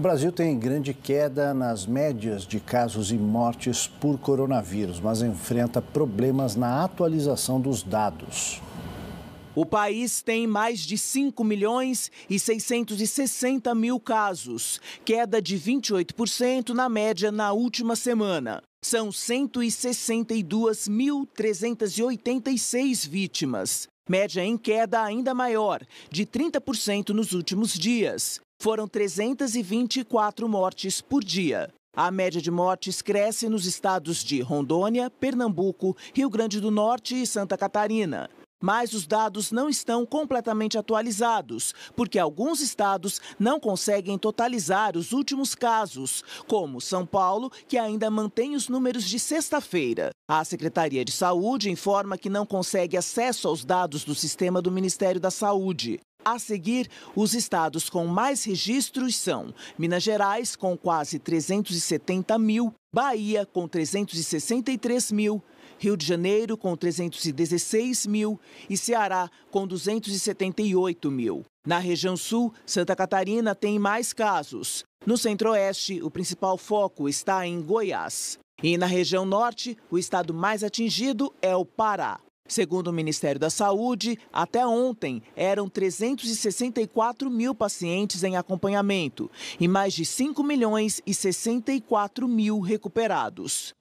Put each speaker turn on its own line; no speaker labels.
O Brasil tem grande queda nas médias de casos e mortes por coronavírus, mas enfrenta problemas na atualização dos dados.
O país tem mais de 5 milhões e 660 mil casos, queda de 28% na média na última semana. São 162.386 vítimas, média em queda ainda maior, de 30% nos últimos dias foram 324 mortes por dia. A média de mortes cresce nos estados de Rondônia, Pernambuco, Rio Grande do Norte e Santa Catarina. Mas os dados não estão completamente atualizados, porque alguns estados não conseguem totalizar os últimos casos, como São Paulo, que ainda mantém os números de sexta-feira. A Secretaria de Saúde informa que não consegue acesso aos dados do sistema do Ministério da Saúde. A seguir, os estados com mais registros são Minas Gerais, com quase 370 mil, Bahia, com 363 mil, Rio de Janeiro, com 316 mil e Ceará, com 278 mil. Na região sul, Santa Catarina tem mais casos. No centro-oeste, o principal foco está em Goiás. E na região norte, o estado mais atingido é o Pará. Segundo o Ministério da Saúde, até ontem eram 364 mil pacientes em acompanhamento e mais de 5 milhões e 64 mil recuperados.